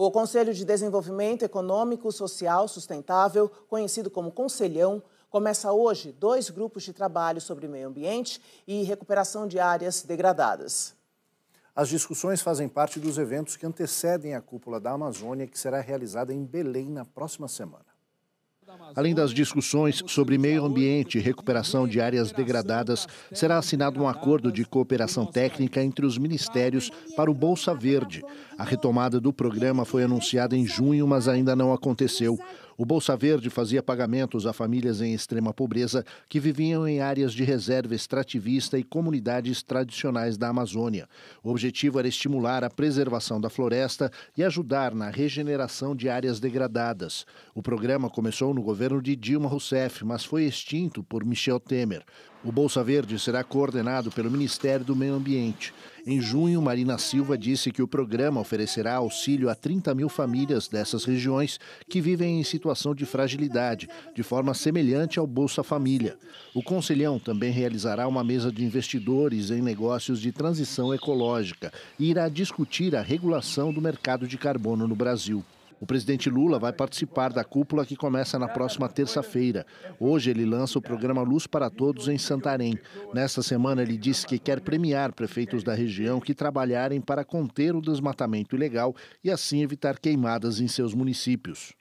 O Conselho de Desenvolvimento Econômico Social Sustentável, conhecido como Conselhão, começa hoje dois grupos de trabalho sobre meio ambiente e recuperação de áreas degradadas. As discussões fazem parte dos eventos que antecedem a cúpula da Amazônia, que será realizada em Belém na próxima semana. Além das discussões sobre meio ambiente e recuperação de áreas degradadas, será assinado um acordo de cooperação técnica entre os ministérios para o Bolsa Verde. A retomada do programa foi anunciada em junho, mas ainda não aconteceu. O Bolsa Verde fazia pagamentos a famílias em extrema pobreza que viviam em áreas de reserva extrativista e comunidades tradicionais da Amazônia. O objetivo era estimular a preservação da floresta e ajudar na regeneração de áreas degradadas. O programa começou no governo de Dilma Rousseff, mas foi extinto por Michel Temer. O Bolsa Verde será coordenado pelo Ministério do Meio Ambiente. Em junho, Marina Silva disse que o programa oferecerá auxílio a 30 mil famílias dessas regiões que vivem em situação de fragilidade, de forma semelhante ao Bolsa Família. O Conselhão também realizará uma mesa de investidores em negócios de transição ecológica e irá discutir a regulação do mercado de carbono no Brasil. O presidente Lula vai participar da cúpula que começa na próxima terça-feira. Hoje ele lança o programa Luz para Todos em Santarém. Nesta semana ele disse que quer premiar prefeitos da região que trabalharem para conter o desmatamento ilegal e assim evitar queimadas em seus municípios.